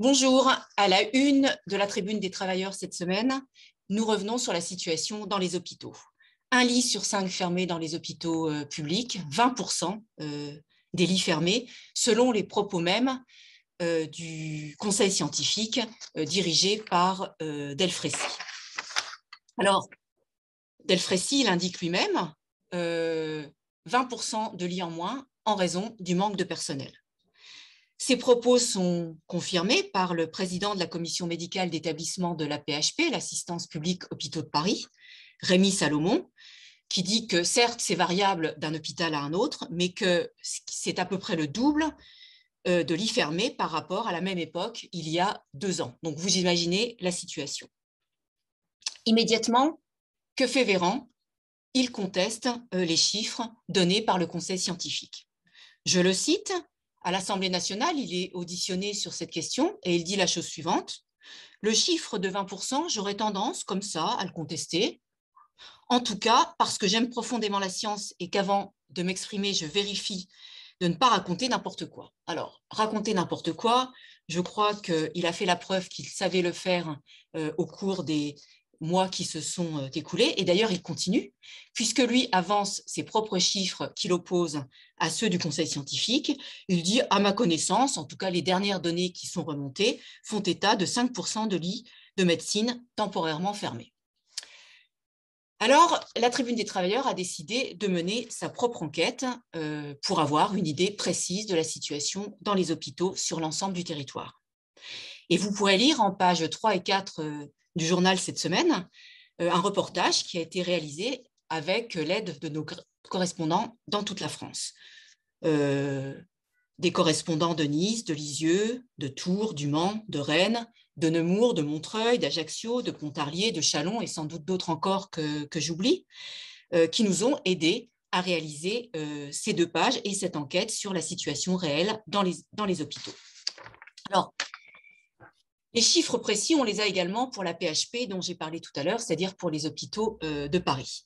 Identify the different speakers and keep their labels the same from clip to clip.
Speaker 1: Bonjour, à la une de la tribune des travailleurs cette semaine, nous revenons sur la situation dans les hôpitaux. Un lit sur cinq fermé dans les hôpitaux euh, publics, 20% euh, des lits fermés, selon les propos mêmes euh, du conseil scientifique dirigé par Delfrécy. Alors, Delfrécy indique lui-même, 20% de lits en moins en raison du manque de personnel. Ces propos sont confirmés par le président de la commission médicale d'établissement de la PHP, l'assistance publique hôpitaux de Paris, Rémi Salomon, qui dit que certes, c'est variable d'un hôpital à un autre, mais que c'est à peu près le double euh, de l'y fermés par rapport à la même époque il y a deux ans. Donc, vous imaginez la situation. Immédiatement, que fait Véran Il conteste euh, les chiffres donnés par le Conseil scientifique. Je le cite, à l'Assemblée nationale, il est auditionné sur cette question et il dit la chose suivante. Le chiffre de 20%, j'aurais tendance, comme ça, à le contester. En tout cas, parce que j'aime profondément la science et qu'avant de m'exprimer, je vérifie de ne pas raconter n'importe quoi. Alors, raconter n'importe quoi, je crois qu'il a fait la preuve qu'il savait le faire euh, au cours des, mois qui se sont euh, écoulés. Et d'ailleurs, il continue, puisque lui avance ses propres chiffres qu'il oppose à ceux du Conseil scientifique. Il dit, à ma connaissance, en tout cas les dernières données qui sont remontées, font état de 5% de lits de médecine temporairement fermés. Alors, la Tribune des travailleurs a décidé de mener sa propre enquête euh, pour avoir une idée précise de la situation dans les hôpitaux sur l'ensemble du territoire. Et vous pourrez lire en pages 3 et 4 du journal cette semaine, euh, un reportage qui a été réalisé avec l'aide de nos correspondants dans toute la France. Euh, des correspondants de Nice, de Lisieux, de Tours, du Mans, de Rennes, de Nemours, de Montreuil, d'Ajaccio, de Pontarlier, de Chalon et sans doute d'autres encore que, j'oublie, euh, qui nous ont aidés à réaliser ces deux pages et cette enquête sur la situation réelle dans les, dans les hôpitaux. Alors, les chiffres précis, on les a également pour la PHP dont j'ai parlé tout à l'heure, c'est-à-dire pour les hôpitaux euh, de Paris.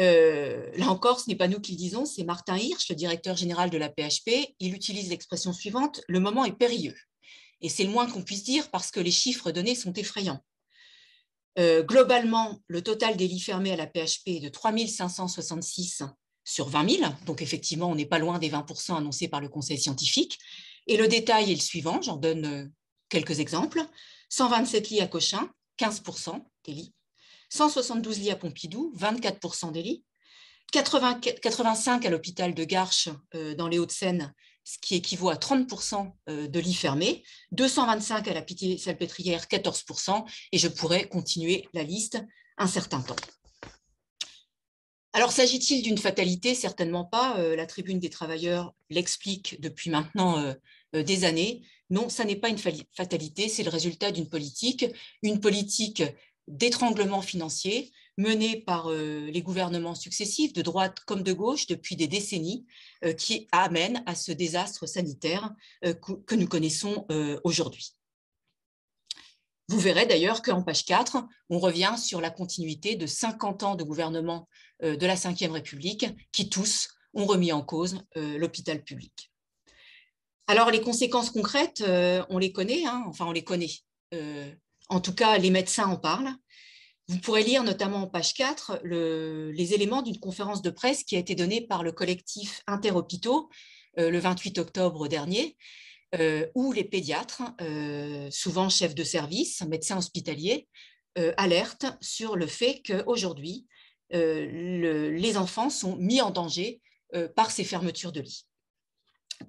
Speaker 1: Euh, là encore, ce n'est pas nous qui le disons, c'est Martin Hirsch, le directeur général de la PHP. Il utilise l'expression suivante, le moment est périlleux. Et c'est le moins qu'on puisse dire parce que les chiffres donnés sont effrayants. Euh, globalement, le total des lits fermés à la PHP est de 3566 sur 20 000. Donc effectivement, on n'est pas loin des 20 annoncés par le Conseil scientifique. Et le détail est le suivant, j'en donne Quelques exemples 127 lits à Cochin, 15% des lits. 172 lits à Pompidou, 24% des lits. 85 à l'hôpital de Garches euh, dans les Hauts-de-Seine, ce qui équivaut à 30% euh, de lits fermés, 225 à la pitié salpêtrière, 14%, et je pourrais continuer la liste un certain temps. Alors, s'agit-il d'une fatalité Certainement pas. Euh, la tribune des travailleurs l'explique depuis maintenant euh, euh, des années. Non, ça n'est pas une fatalité, c'est le résultat d'une politique, une politique d'étranglement financier menée par les gouvernements successifs, de droite comme de gauche, depuis des décennies, qui amène à ce désastre sanitaire que nous connaissons aujourd'hui. Vous verrez d'ailleurs qu'en page 4, on revient sur la continuité de 50 ans de gouvernement euh, de la Ve République qui tous ont remis en cause euh, l'hôpital public. Alors les conséquences concrètes, euh, on les connaît, hein, enfin on les connaît. en tout cas, les médecins en parlent. Vous pourrez lire notamment en page 4 les éléments d'une conférence de presse qui a été donnée par le collectif Interhôpitaux le 28 octobre dernier, euh, où les pédiatres, euh, souvent chefs de service, médecins hospitaliers, euh, alertent sur le fait qu'aujourd'hui, les enfants sont mis en danger par ces fermetures de lits.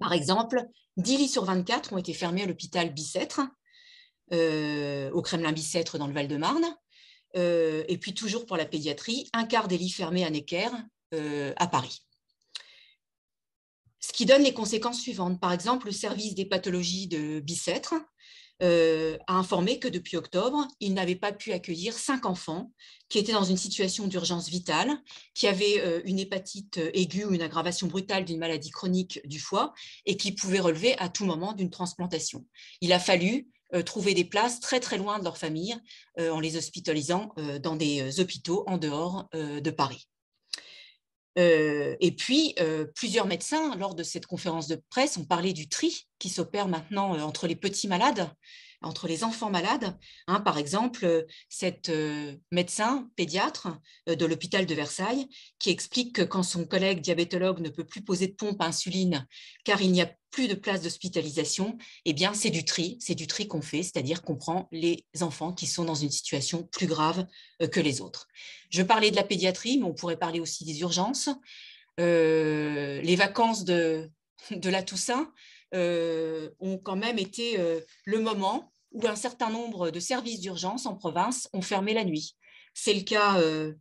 Speaker 1: Par exemple, 10 lits sur 24 ont été fermés à l'hôpital Bicêtre, au Kremlin-Bicêtre dans le Val-de-Marne. et puis toujours pour la pédiatrie, un quart des lits fermés à Necker à Paris ce qui donne les conséquences suivantes. Par exemple, le service des pathologies de Bicêtre euh, a informé que depuis octobre, il n'avait pas pu accueillir cinq enfants qui étaient dans une situation d'urgence vitale, qui avaient euh, une hépatite euh, aiguë ou une aggravation brutale d'une maladie chronique du foie et qui pouvaient relever à tout moment d'une transplantation. Il a fallu trouver des places très très loin de leur famille en les hospitalisant dans des hôpitaux en dehors de Paris. Euh, et puis, euh, plusieurs médecins, lors de cette conférence de presse, ont parlé du tri qui s'opère maintenant euh, entre les petits malades entre les enfants malades. Hein, par exemple, euh, cette euh, médecin pédiatre euh, de l'hôpital de Versailles qui explique que quand son collègue diabétologue ne peut plus poser de pompe à insuline car il n'y a plus de place d'hospitalisation, eh bien c'est du tri, c'est du tri qu'on fait, c'est-à-dire qu'on prend les enfants qui sont dans une situation plus grave que les autres. Je parlais de la pédiatrie, mais on pourrait parler aussi des urgences. les vacances de, la Toussaint, ont quand même été le moment où un certain nombre de services d'urgence en province ont fermé la nuit. C'est le cas euh,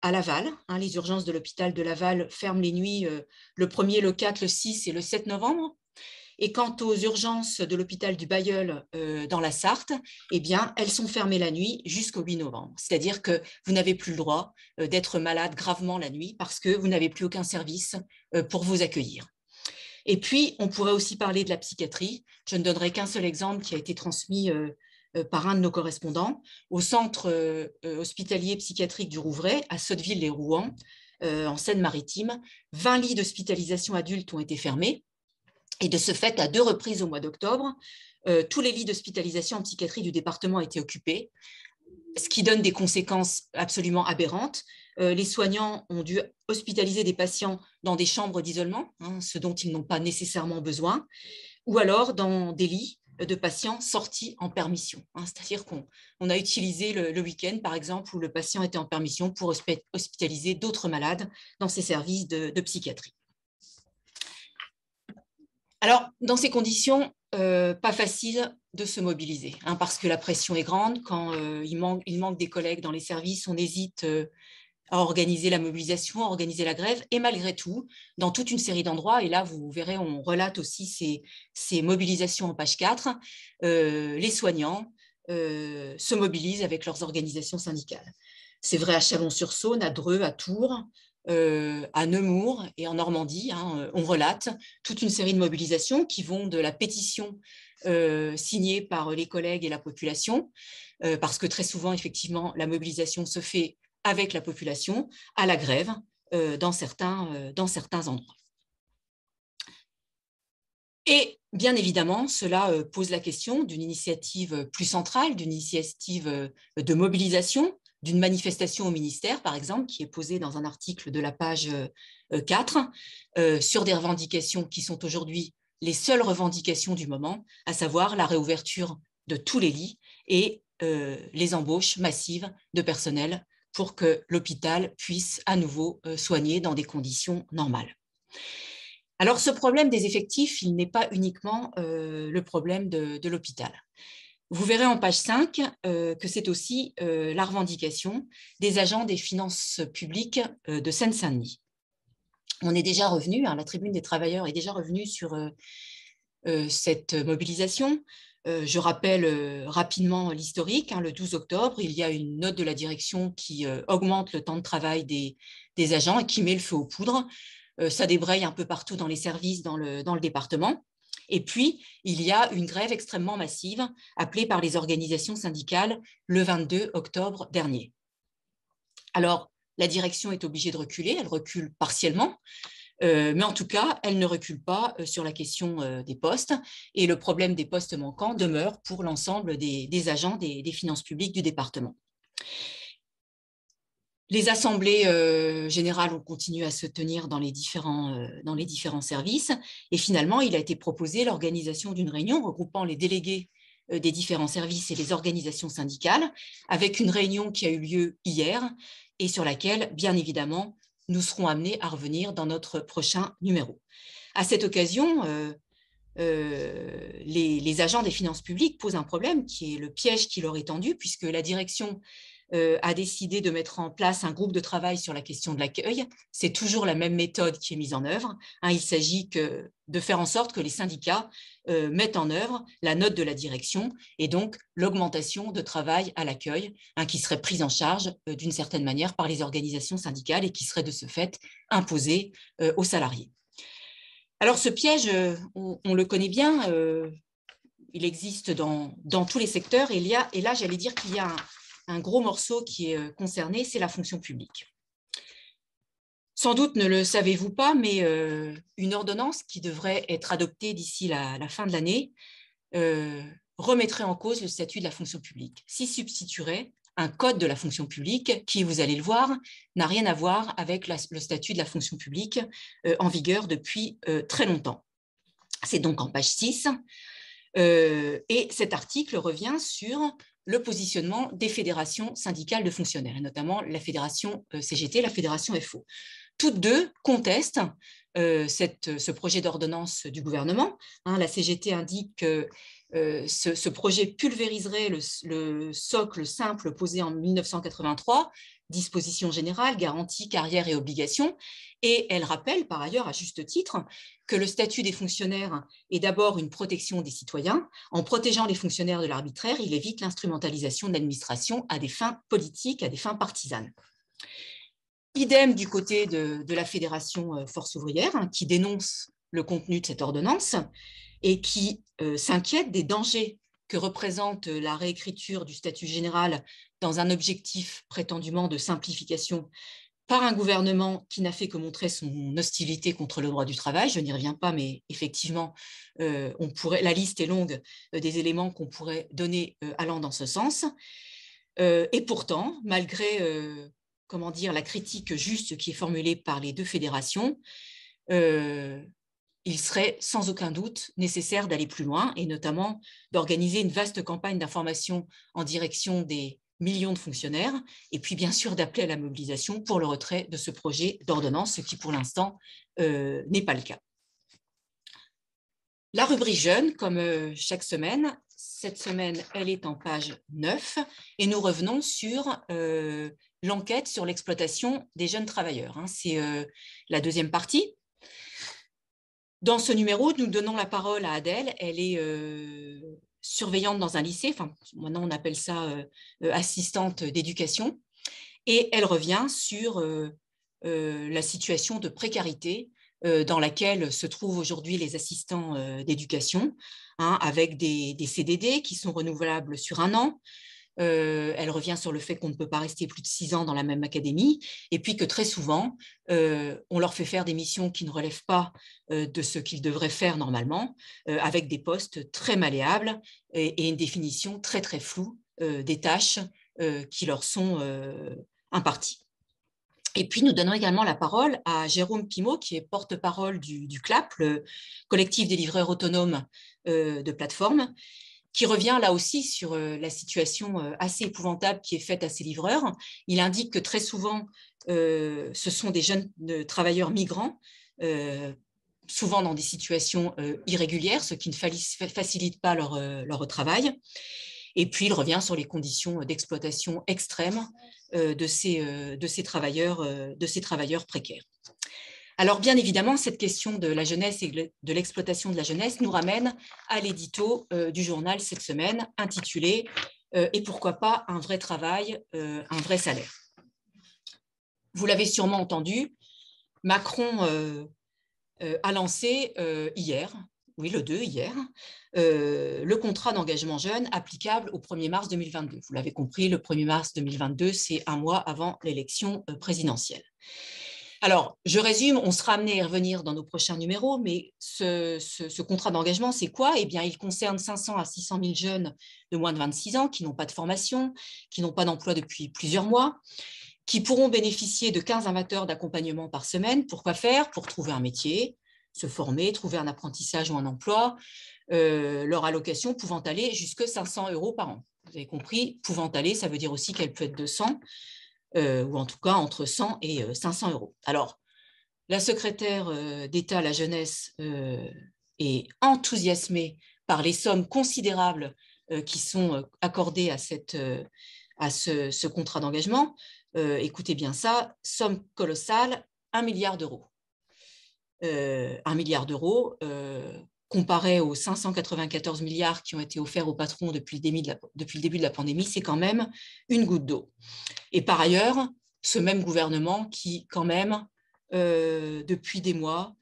Speaker 1: à Laval. Hein, les urgences de l'hôpital de Laval ferment les nuits euh, le 1er, le 4, le 6 et le 7 novembre. Et quant aux urgences de l'hôpital du Bayeul euh, dans la Sarthe, eh bien, elles sont fermées la nuit jusqu'au 8 novembre. C'est-à-dire que vous n'avez plus le droit d'être malade gravement la nuit parce que vous n'avez plus aucun service pour vous accueillir. Et puis, on pourrait aussi parler de la psychiatrie. Je ne donnerai qu'un seul exemple qui a été transmis euh, euh, par un de nos correspondants. Au centre euh, hospitalier psychiatrique du Rouvray, à Sotteville-les-Rouen, en Seine-Maritime, 20 lits d'hospitalisation adulte ont été fermés. Et de ce fait, à deux reprises au mois d'octobre, tous les lits d'hospitalisation en psychiatrie du département étaient occupés ce qui donne des conséquences absolument aberrantes. Euh, les soignants ont dû hospitaliser des patients dans des chambres d'isolement, hein, ce dont ils n'ont pas nécessairement besoin, ou alors dans des lits de patients sortis en permission. Hein. C'est-à-dire qu'on a utilisé le, week-end, par exemple, où le patient était en permission pour hospitaliser d'autres malades dans ces services de, psychiatrie. Alors, dans ces conditions, euh, pas faciles, de se mobiliser, hein, parce que la pression est grande. Quand euh, il, manque, des collègues dans les services, on hésite euh, à organiser la mobilisation, à organiser la grève. Et malgré tout, dans toute une série d'endroits, et là, vous verrez, on relate aussi ces, mobilisations en page 4, euh, les soignants se mobilisent avec leurs organisations syndicales. C'est vrai à Chalon-sur-Saône, à Dreux, à Tours, euh, à Nemours et en Normandie, hein, euh, on relate toute une série de mobilisations qui vont de la pétition euh, signée par les collègues et la population, parce que très souvent, effectivement, la mobilisation se fait avec la population, à la grève dans, certains, dans certains endroits. Et bien évidemment, cela pose la question d'une initiative plus centrale, d'une initiative de mobilisation d'une manifestation au ministère, par exemple, qui est posée dans un article de la page 4, euh, euh, sur des revendications qui sont aujourd'hui les seules revendications du moment, à savoir la réouverture de tous les lits et euh, les embauches massives de personnel pour que l'hôpital puisse à nouveau soigner dans des conditions normales. Alors ce problème des effectifs, il n'est pas uniquement le problème de l'hôpital. Vous verrez en page 5 euh, que c'est aussi euh, la revendication des agents des finances publiques euh, de Seine-Saint-Denis. On est déjà revenu, hein, la tribune des travailleurs est déjà revenue sur cette mobilisation. je rappelle rapidement l'historique. Hein, le 12 octobre, il y a une note de la direction qui augmente le temps de travail des, agents et qui met le feu aux poudres. ça débraye un peu partout dans les services, dans le département. Et puis, il y a une grève extrêmement massive appelée par les organisations syndicales le 22 octobre dernier. Alors, la direction est obligée de reculer, elle recule partiellement, euh, mais en tout cas, elle ne recule pas euh, sur la question euh, des postes, et le problème des postes manquants demeure pour l'ensemble des, agents des finances publiques du département. Les assemblées euh, générales ont continué à se tenir dans les, différents, euh, dans les différents services. Et finalement, il a été proposé l'organisation d'une réunion regroupant les délégués euh, des différents services et les organisations syndicales, avec une réunion qui a eu lieu hier et sur laquelle, bien évidemment, nous serons amenés à revenir dans notre prochain numéro. À cette occasion, les, agents des finances publiques posent un problème qui est le piège qui leur est tendu, puisque la direction euh, a décidé de mettre en place un groupe de travail sur la question de l'accueil. C'est toujours la même méthode qui est mise en œuvre. Hein. il s'agit de faire en sorte que les syndicats euh, mettent en œuvre la note de la direction et donc l'augmentation de travail à l'accueil hein, qui serait prise en charge euh, d'une certaine manière par les organisations syndicales et qui serait de ce fait imposée aux salariés. Alors ce piège, on, le connaît bien, il existe dans, tous les secteurs et, et là j'allais dire qu'il y a un gros morceau qui est euh, concerné, c'est la fonction publique. Sans doute ne le savez-vous pas, mais euh, une ordonnance qui devrait être adoptée d'ici la, fin de l'année euh, remettrait en cause le statut de la fonction publique, s'y substituerait un code de la fonction publique qui, vous allez le voir, n'a rien à voir avec le statut de la fonction publique en vigueur depuis très longtemps. C'est donc en page 6. et cet article revient sur le positionnement des fédérations syndicales de fonctionnaires, et notamment la fédération euh, CGT et la fédération FO. Toutes deux contestent euh, ce projet d'ordonnance du gouvernement. Hein, la CGT indique que euh, ce, projet pulvériserait le, socle simple posé en 1983, disposition générale, garantie, carrière et obligations. Et elle rappelle par ailleurs, à juste titre, que le statut des fonctionnaires est d'abord une protection des citoyens. En protégeant les fonctionnaires de l'arbitraire, il évite l'instrumentalisation de l'administration à des fins politiques, à des fins partisanes. Idem du côté de, la Fédération euh, Force ouvrière, hein, qui dénonce le contenu de cette ordonnance et qui euh, s'inquiète des dangers que représente euh, la réécriture du statut général dans un objectif prétendument de simplification par un gouvernement qui n'a fait que montrer son hostilité contre le droit du travail. Je n'y reviens pas, mais effectivement, euh, on pourrait, la liste est longue euh, des éléments qu'on pourrait donner euh, allant dans ce sens. et pourtant, malgré comment dire, la critique juste qui est formulée par les deux fédérations, il serait sans aucun doute nécessaire d'aller plus loin et notamment d'organiser une vaste campagne d'information en direction des millions de fonctionnaires, et puis bien sûr d'appeler à la mobilisation pour le retrait de ce projet d'ordonnance, ce qui pour l'instant euh, n'est pas le cas. La rubrique jeune, comme euh, chaque semaine, cette semaine, elle est en page 9, et nous revenons sur euh, l'enquête sur l'exploitation des jeunes travailleurs. Hein. C'est la deuxième partie. Dans ce numéro, nous donnons la parole à Adèle. Elle est surveillante dans un lycée, maintenant on appelle ça euh, euh, assistante d'éducation, et elle revient sur euh, la situation de précarité dans laquelle se trouvent aujourd'hui les assistants d'éducation, hein, avec des, CDD qui sont renouvelables sur un an, euh, elle revient sur le fait qu'on ne peut pas rester plus de six ans dans la même académie, et puis que très souvent, euh, on leur fait faire des missions qui ne relèvent pas euh, de ce qu'ils devraient faire normalement, avec des postes très malléables et, une définition très très floue des tâches qui leur sont imparties. Et puis, nous donnons également la parole à Jérôme Pimaud, qui est porte-parole du, du, CLAP, le collectif des livreurs autonomes de plateforme, qui revient là aussi sur euh, la situation euh, assez épouvantable qui est faite à ces livreurs. Il indique que très souvent, euh, ce sont des jeunes travailleurs migrants, souvent dans des situations irrégulières, ce qui ne facilite pas leur, travail. Et puis, il revient sur les conditions d'exploitation extrêmes de ces travailleurs précaires. Alors bien évidemment, cette question de la jeunesse et de l'exploitation de la jeunesse nous ramène à l'édito euh, du journal cette semaine intitulé euh, Et pourquoi pas un vrai travail, euh, un vrai salaire Vous l'avez sûrement entendu, Macron a lancé hier, oui le 2 hier, le contrat d'engagement jeune applicable au 1er mars 2022. Vous l'avez compris, le 1er mars 2022, c'est un mois avant l'élection présidentielle. Alors, je résume, on sera amené à y revenir dans nos prochains numéros, mais ce, contrat d'engagement, c'est quoi Eh bien, il concerne 500 à 600 000 jeunes de moins de 26 ans qui n'ont pas de formation, qui n'ont pas d'emploi depuis plusieurs mois, qui pourront bénéficier de 15 amateurs d'accompagnement par semaine. Pourquoi faire Pour trouver un métier, se former, trouver un apprentissage ou un emploi, euh, leur allocation pouvant aller jusqu'à 500 euros par an. Vous avez compris, pouvant aller, ça veut dire aussi qu'elle peut être 200. Euh, ou en tout cas entre 100 et 500 euh, euros. Alors, la secrétaire euh, d'État à la jeunesse est enthousiasmée par les sommes considérables qui sont accordées à, cette, à ce, contrat d'engagement. écoutez bien ça, somme colossale, 1 milliard d'euros. Un milliard d'euros, comparé aux 594 milliards qui ont été offerts aux patrons depuis le début de la, pandémie, c'est quand même une goutte d'eau. Et par ailleurs, ce même gouvernement qui, quand même, euh, depuis des mois,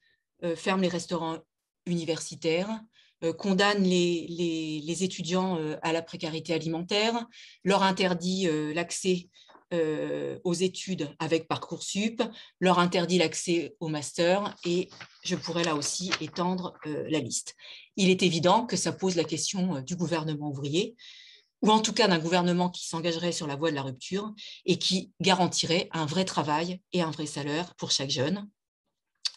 Speaker 1: euh, ferme les restaurants universitaires, euh, condamne les, les étudiants à la précarité alimentaire, leur interdit l'accès euh, aux études avec Parcoursup, leur interdit l'accès au master et je pourrais là aussi étendre euh, la liste. Il est évident que ça pose la question euh, du gouvernement ouvrier, ou en tout cas d'un gouvernement qui s'engagerait sur la voie de la rupture et qui garantirait un vrai travail et un vrai salaire pour chaque jeune.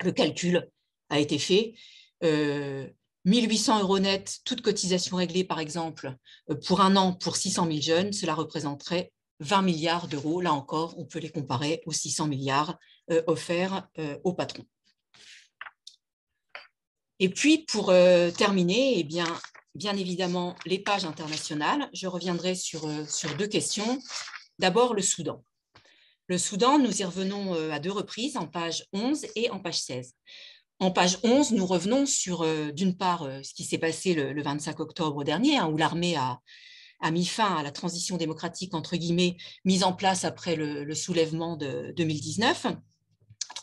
Speaker 1: Le calcul a été fait. 1 1800 euros net, toute cotisation réglée par exemple, pour un an pour 600 000 jeunes, cela représenterait 20 milliards d'euros. Là encore, on peut les comparer aux 600 milliards euh, offerts euh, aux patrons. Et puis, pour euh, terminer, eh bien, bien évidemment, les pages internationales. Je reviendrai sur, sur deux questions. D'abord, le Soudan. Le Soudan, nous y revenons à deux reprises, en page 11 et en page 16. En page 11, nous revenons sur, d'une part, ce qui s'est passé le, 25 octobre dernier, hein, où l'armée a, a mis fin à la transition démocratique, entre guillemets, mise en place après le, le soulèvement de 2019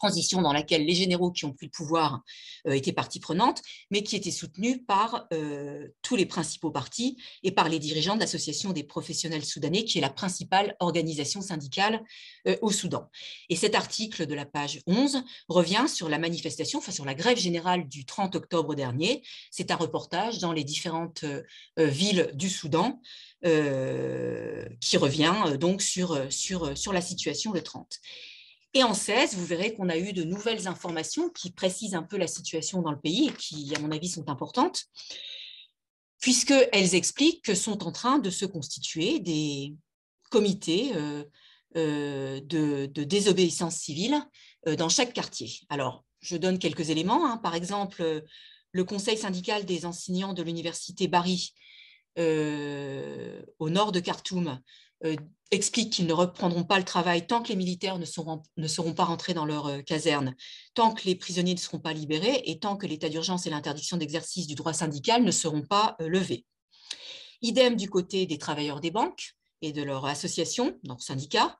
Speaker 1: transition dans laquelle les généraux qui ont pris le pouvoir euh, étaient partie prenante, mais qui était soutenue par euh, tous les principaux partis et par les dirigeants de l'Association des professionnels soudanais, qui est la principale organisation syndicale euh, au Soudan. Et cet article de la page 11 revient sur la manifestation, enfin sur la grève générale du 30 octobre dernier. C'est un reportage dans les différentes villes du Soudan. qui revient donc sur, sur, sur la situation le 30. Et en 16, vous verrez qu'on a eu de nouvelles informations qui précisent un peu la situation dans le pays et qui, à mon avis, sont importantes, puisqu'elles expliquent que sont en train de se constituer des comités euh, euh, de, désobéissance civile euh, dans chaque quartier. Alors, je donne quelques éléments. Hein. Par exemple, le Conseil syndical des enseignants de l'université Bari, au nord de Khartoum, euh, expliquent qu'ils ne reprendront pas le travail tant que les militaires ne seront, pas rentrés dans leur euh, caserne, tant que les prisonniers ne seront pas libérés et tant que l'état d'urgence et l'interdiction d'exercice du droit syndical ne seront pas euh, levés. Idem du côté des travailleurs des banques et de leur association, donc syndicat.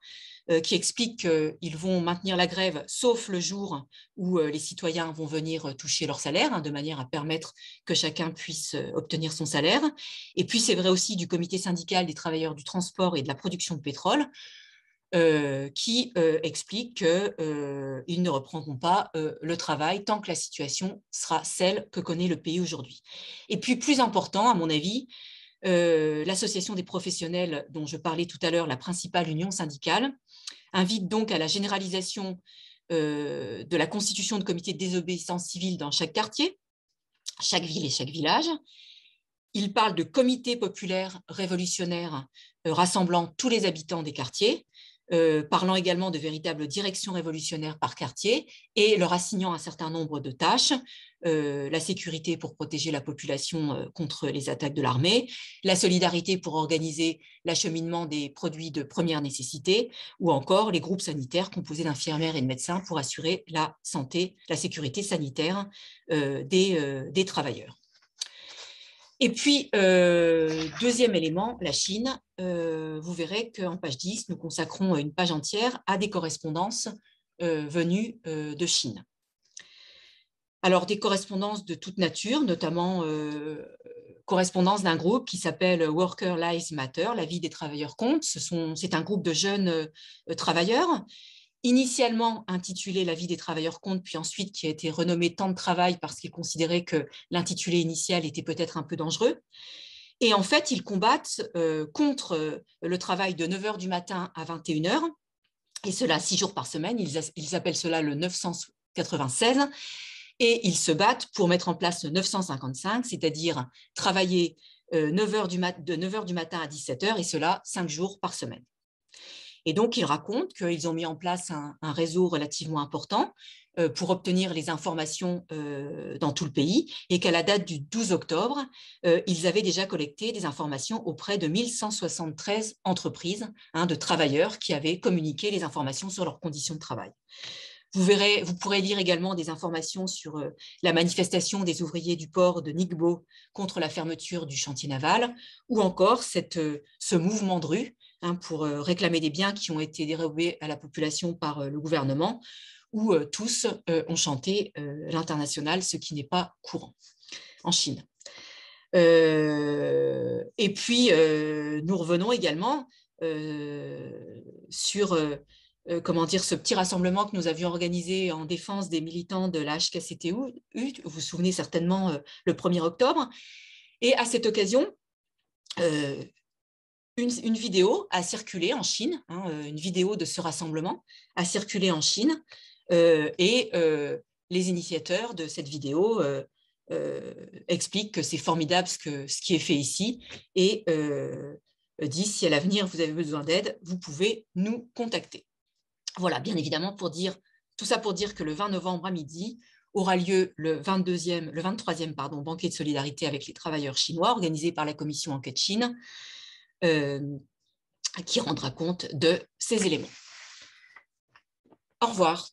Speaker 1: Euh, qui explique qu'ils vont maintenir la grève, sauf le jour où euh, les citoyens vont venir euh, toucher leur salaire, hein, de manière à permettre que chacun puisse obtenir son salaire. Et puis, c'est vrai aussi du comité syndical des travailleurs du transport et de la production de pétrole, qui explique qu'ils ne reprendront pas le travail tant que la situation sera celle que connaît le pays aujourd'hui. Et puis, plus important, à mon avis, l'association des professionnels dont je parlais tout à l'heure, la principale union syndicale, invite donc à la généralisation euh, de la constitution de comités de désobéissance civile dans chaque quartier, chaque ville et chaque village. Il parle de comités populaires révolutionnaires euh, rassemblant tous les habitants des quartiers euh, parlant également de véritables directions révolutionnaires par quartier et leur assignant un certain nombre de tâches, euh, la sécurité pour protéger la population euh, contre les attaques de l'armée, la solidarité pour organiser l'acheminement des produits de première nécessité, ou encore les groupes sanitaires composés d'infirmières et de médecins pour assurer la santé, la sécurité sanitaire des travailleurs. Et puis, euh, deuxième élément, la Chine. Euh, vous verrez qu'en page 10, nous consacrons une page entière à des correspondances euh, venues de Chine. Alors, des correspondances de toute nature, notamment correspondance d'un groupe qui s'appelle Worker Lives Matter, la vie des travailleurs compte. C'est un groupe de jeunes travailleurs initialement intitulé La vie des travailleurs compte, puis ensuite qui a été renommé Temps de travail parce qu'ils considéraient que l'intitulé initial était peut-être un peu dangereux. Et en fait, ils combattent euh, contre euh, le travail de 9h du matin à 21h, et cela six jours par semaine. Ils, appellent cela le 996. Et ils se battent pour mettre en place le 955, c'est-à-dire travailler euh, heures du de 9h du matin à 17h, et cela cinq jours par semaine. Et donc, ils racontent qu'ils ont mis en place un, réseau relativement important euh, pour obtenir les informations euh, dans tout le pays et qu'à la date du 12 octobre, euh, ils avaient déjà collecté des informations auprès de 1173 entreprises hein, de travailleurs qui avaient communiqué les informations sur leurs conditions de travail. Vous, verrez, vous pourrez lire également des informations sur la manifestation des ouvriers du port de Nigbo contre la fermeture du chantier naval, ou encore cette, ce mouvement de rue Hein, pour euh, réclamer des biens qui ont été dérobés à la population par euh, le gouvernement, où euh, tous ont chanté l'international, ce qui n'est pas courant en Chine. et puis, nous revenons également sur comment dire, ce petit rassemblement que nous avions organisé en défense des militants de la HKCTU, vous vous souvenez certainement le 1er octobre. Et à cette occasion, une, vidéo a circulé en Chine, hein, euh, une vidéo de ce rassemblement a circulé en Chine, euh, et euh, les initiateurs de cette vidéo expliquent que c'est formidable ce, ce, qui est fait ici, et disent si à l'avenir vous avez besoin d'aide, vous pouvez nous contacter. Voilà, bien évidemment, pour dire tout ça pour dire que le 20 novembre à midi, aura lieu le, 22e, le 23e pardon, banquet de solidarité avec les travailleurs chinois organisé par la commission Enquête Chine euh, qui rendra compte de ces éléments. Au revoir.